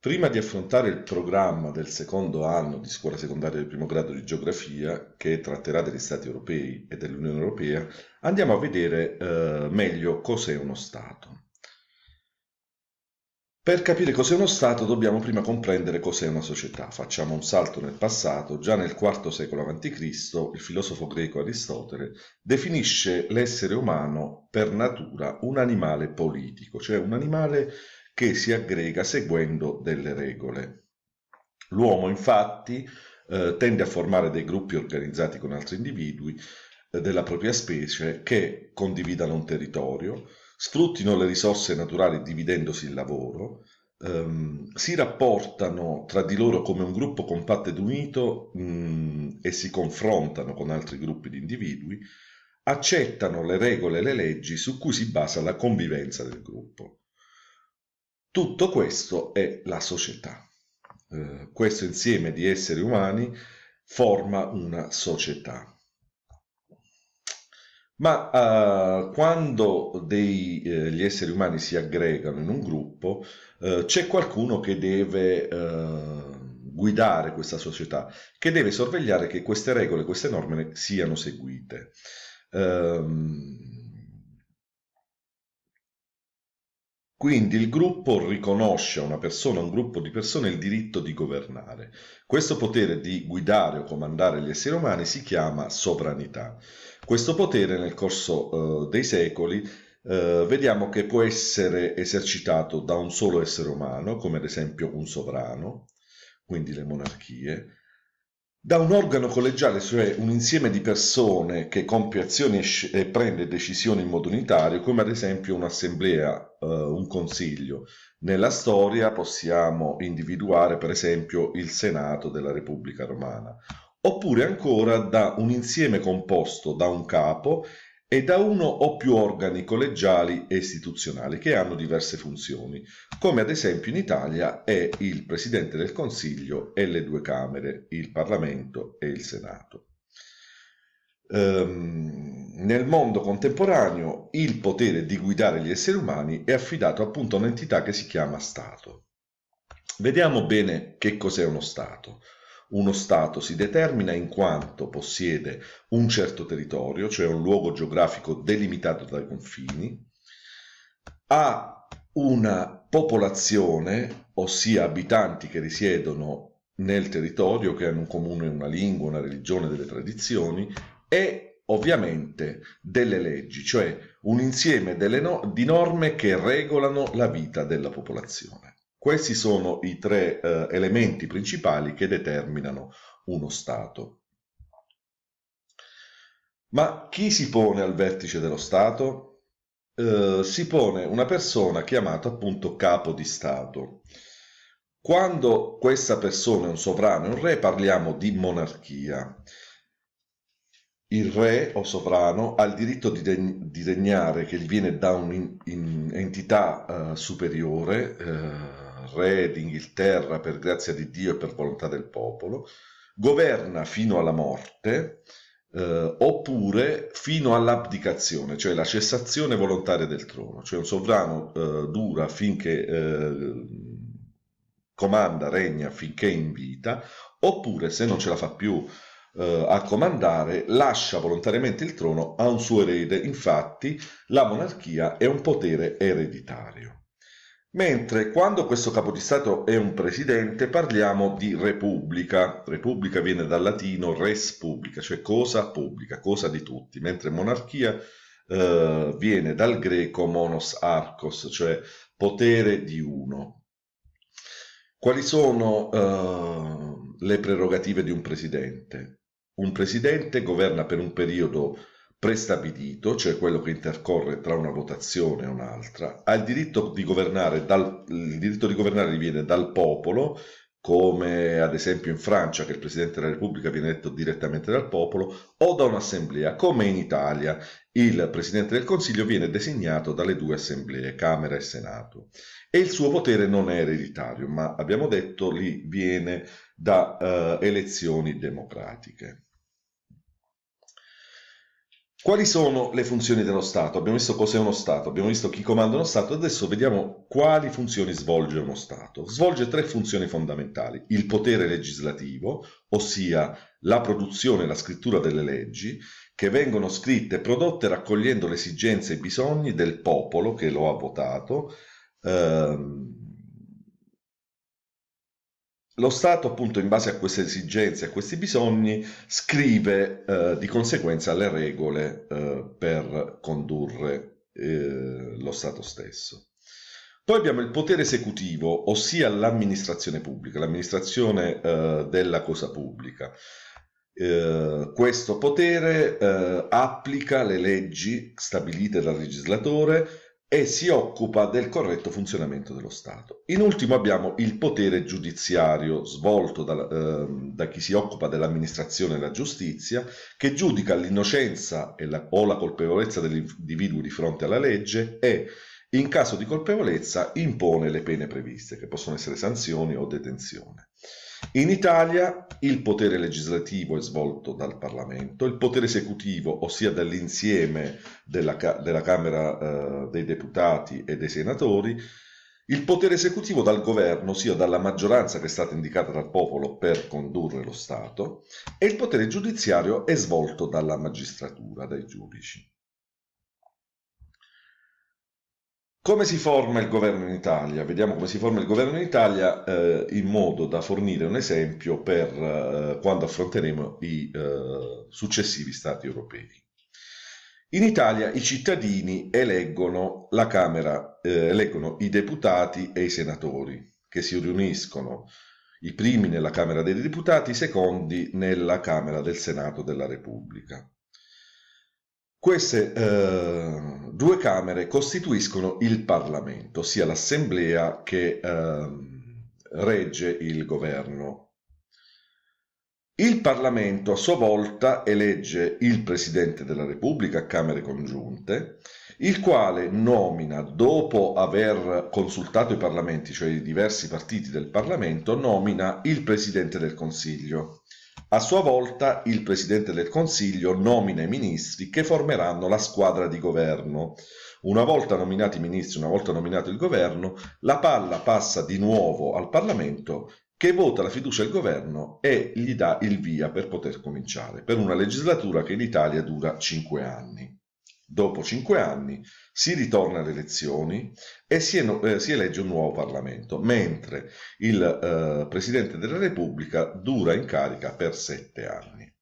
Prima di affrontare il programma del secondo anno di scuola secondaria del primo grado di geografia, che tratterà degli Stati europei e dell'Unione europea, andiamo a vedere eh, meglio cos'è uno Stato. Per capire cos'è uno Stato dobbiamo prima comprendere cos'è una società. Facciamo un salto nel passato. Già nel IV secolo a.C. il filosofo greco Aristotele definisce l'essere umano per natura un animale politico, cioè un animale politico che si aggrega seguendo delle regole. L'uomo infatti eh, tende a formare dei gruppi organizzati con altri individui eh, della propria specie che condividano un territorio, sfruttino le risorse naturali dividendosi il lavoro, ehm, si rapportano tra di loro come un gruppo compatto ed unito mh, mm, e si confrontano con altri gruppi di individui, accettano le regole e le leggi su cui si basa la convivenza del gruppo. Tutto questo è la società. Eh, questo insieme di esseri umani forma una società. Ma eh, quando dei, eh, gli esseri umani si aggregano in un gruppo, eh, c'è qualcuno che deve eh, guidare questa società, che deve sorvegliare che queste regole, queste norme siano seguite. Um, Quindi il gruppo riconosce a una persona, a un gruppo di persone, il diritto di governare. Questo potere di guidare o comandare gli esseri umani si chiama sovranità. Questo potere nel corso eh, dei secoli eh, vediamo che può essere esercitato da un solo essere umano, come ad esempio un sovrano, quindi le monarchie, da un organo collegiale, cioè un insieme di persone che compie azioni e prende decisioni in modo unitario, come ad esempio un'assemblea, eh, un consiglio. Nella storia possiamo individuare per esempio il Senato della Repubblica Romana, oppure ancora da un insieme composto da un capo e da uno o più organi collegiali e istituzionali che hanno diverse funzioni, come ad esempio in Italia è il Presidente del Consiglio e le due Camere, il Parlamento e il Senato. Um, nel mondo contemporaneo il potere di guidare gli esseri umani è affidato appunto a un'entità che si chiama Stato. Vediamo bene che cos'è uno Stato. Uno Stato si determina in quanto possiede un certo territorio, cioè un luogo geografico delimitato dai confini, ha una popolazione, ossia abitanti che risiedono nel territorio, che hanno un comune una lingua, una religione, delle tradizioni e ovviamente delle leggi, cioè un insieme no di norme che regolano la vita della popolazione. Questi sono i tre eh, elementi principali che determinano uno Stato. Ma chi si pone al vertice dello Stato? Eh, si pone una persona chiamata appunto capo di Stato. Quando questa persona è un sovrano e un re parliamo di monarchia. Il re o sovrano ha il diritto di, deg di regnare che gli viene da un'entità uh, eh, superiore, uh, re d'Inghilterra per grazia di Dio e per volontà del popolo, governa fino alla morte eh, oppure fino all'abdicazione, cioè la cessazione volontaria del trono, cioè un sovrano eh, dura finché eh, comanda, regna finché è in vita, oppure se non ce la fa più eh, a comandare, lascia volontariamente il trono a un suo erede. Infatti la monarchia è un potere ereditario. Mentre quando questo capo di Stato è un presidente parliamo di repubblica. Repubblica viene dal latino res publica, cioè cosa pubblica, cosa di tutti, mentre monarchia eh, viene dal greco monos arcos, cioè potere di uno. Quali sono eh, le prerogative di un presidente? Un presidente governa per un periodo prestabilito, cioè quello che intercorre tra una votazione e un'altra, ha il diritto di governare, dal, il diritto di governare viene dal popolo, come ad esempio in Francia che il Presidente della Repubblica viene eletto direttamente dal popolo, o da un'assemblea, come in Italia il Presidente del Consiglio viene designato dalle due assemblee, Camera e Senato. E il suo potere non è ereditario, ma abbiamo detto lì viene da eh, elezioni democratiche. Quali sono le funzioni dello Stato? Abbiamo visto cos'è uno Stato, abbiamo visto chi comanda uno Stato, adesso vediamo quali funzioni svolge uno Stato. Svolge tre funzioni fondamentali, il potere legislativo, ossia la produzione e la scrittura delle leggi, che vengono scritte e prodotte raccogliendo le esigenze e i bisogni del popolo che lo ha votato, ehm, lo Stato, appunto, in base a queste esigenze, a questi bisogni, scrive eh, di conseguenza le regole eh, per condurre eh, lo Stato stesso. Poi abbiamo il potere esecutivo, ossia l'amministrazione pubblica, l'amministrazione eh, della cosa pubblica. Eh, questo potere eh, applica le leggi stabilite dal legislatore e si occupa del corretto funzionamento dello Stato. In ultimo abbiamo il potere giudiziario svolto da, eh, da chi si occupa dell'amministrazione della giustizia che giudica l'innocenza la, o la colpevolezza dell'individuo di fronte alla legge e in caso di colpevolezza impone le pene previste che possono essere sanzioni o detenzione. In Italia il potere legislativo è svolto dal Parlamento, il potere esecutivo, ossia dall'insieme della, della, Camera eh, dei deputati e dei senatori, il potere esecutivo dal governo, ossia dalla maggioranza che è stata indicata dal popolo per condurre lo Stato, e il potere giudiziario è svolto dalla magistratura, dai giudici. Come si forma il governo in Italia? Vediamo come si forma il governo in Italia eh, in modo da fornire un esempio per eh, quando affronteremo i eh, successivi Stati europei. In Italia i cittadini eleggono la Camera, eh, eleggono i deputati e i senatori che si riuniscono, i primi nella Camera dei Deputati, i secondi nella Camera del Senato della Repubblica. Queste eh, due Camere costituiscono il Parlamento, ossia l'Assemblea che eh, regge il governo. Il Parlamento a sua volta elegge il Presidente della Repubblica a Camere congiunte, il quale nomina, dopo aver consultato i Parlamenti, cioè i diversi partiti del Parlamento, nomina il Presidente del Consiglio a sua volta il Presidente del Consiglio nomina i ministri che formeranno la squadra di governo. Una volta nominati i ministri, una volta nominato il governo, la palla passa di nuovo al Parlamento che vota la fiducia al governo e gli dà il via per poter cominciare, per una legislatura che in Italia dura cinque anni. Dopo cinque anni si ritorna alle elezioni e si, eh, si elegge un nuovo Parlamento, mentre il eh, Presidente della Repubblica dura in carica per sette anni.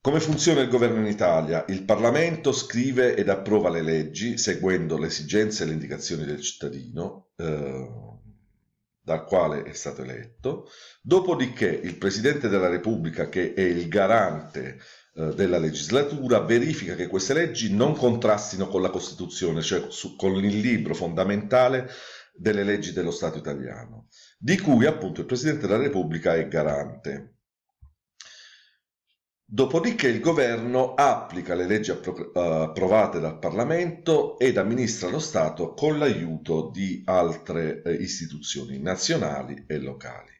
Come funziona il governo in Italia? Il Parlamento scrive ed approva le leggi seguendo le esigenze e le indicazioni del cittadino. Eh, dal quale è stato eletto, dopodiché il Presidente della Repubblica, che è il garante eh, della legislatura, verifica che queste leggi non contrastino con la Costituzione, cioè su, con il libro fondamentale delle leggi dello Stato italiano, di cui appunto il Presidente della Repubblica è garante. Dopodiché il governo applica le leggi appro eh, approvate dal Parlamento ed amministra lo Stato con l'aiuto di altre eh, istituzioni nazionali e locali.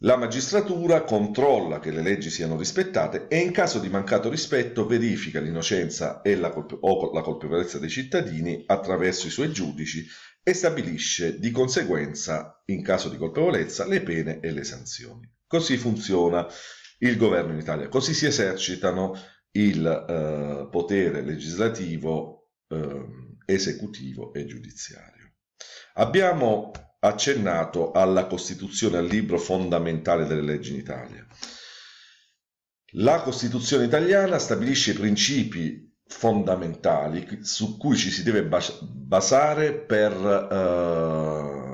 La magistratura controlla che le leggi siano rispettate e in caso di mancato rispetto verifica l'innocenza colpe o la colpevolezza dei cittadini attraverso i suoi giudici e stabilisce di conseguenza, in caso di colpevolezza, le pene e le sanzioni. Così funziona il governo in Italia. Così si esercitano il eh, potere legislativo, eh, esecutivo e giudiziario. Abbiamo accennato alla Costituzione, al libro fondamentale delle leggi in Italia. La Costituzione italiana stabilisce i principi fondamentali su cui ci si deve basare per eh,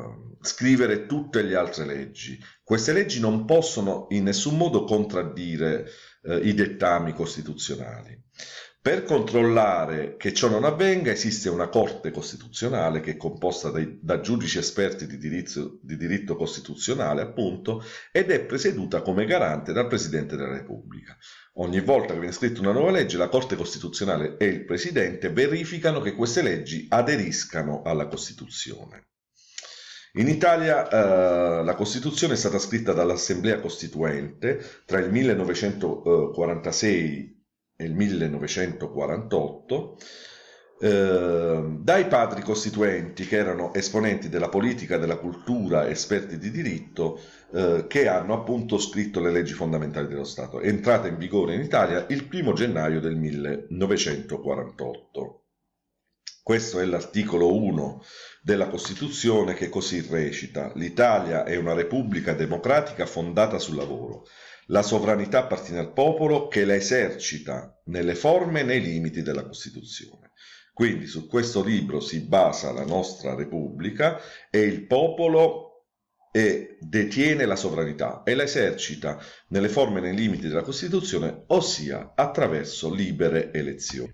scrivere tutte le altre leggi. Queste leggi non possono in nessun modo contraddire eh, i dettami costituzionali. Per controllare che ciò non avvenga esiste una Corte Costituzionale che è composta dai, da giudici esperti di diritto, di diritto costituzionale, appunto, ed è presieduta come garante dal Presidente della Repubblica. Ogni volta che viene scritta una nuova legge, la Corte Costituzionale e il Presidente verificano che queste leggi aderiscano alla Costituzione. In Italia eh, la Costituzione è stata scritta dall'Assemblea Costituente tra il 1946 eh, e il 1948 eh, dai padri costituenti che erano esponenti della politica, della cultura, esperti di diritto eh, che hanno appunto scritto le leggi fondamentali dello Stato, entrata in vigore in Italia il 1 gennaio del 1948. Questo è l'articolo 1 della Costituzione che così recita L'Italia è una repubblica democratica fondata sul lavoro. La sovranità appartiene al popolo che la esercita nelle forme e nei limiti della Costituzione. Quindi su questo libro si basa la nostra Repubblica e il popolo e detiene la sovranità e la esercita nelle forme e nei limiti della Costituzione, ossia attraverso libere elezioni.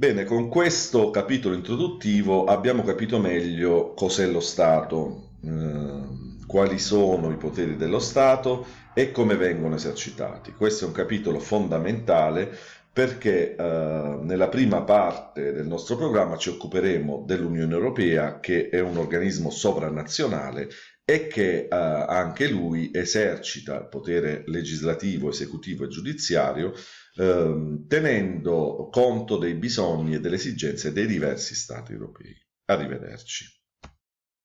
Bene, con questo capitolo introduttivo abbiamo capito meglio cos'è lo Stato, eh, quali sono i poteri dello Stato e come vengono esercitati. Questo è un capitolo fondamentale perché eh, nella prima parte del nostro programma ci occuperemo dell'Unione Europea, che è un organismo sovranazionale e che eh, anche lui esercita il potere legislativo, esecutivo e giudiziario ehm, tenendo conto dei bisogni e delle esigenze dei diversi Stati europei. Arrivederci.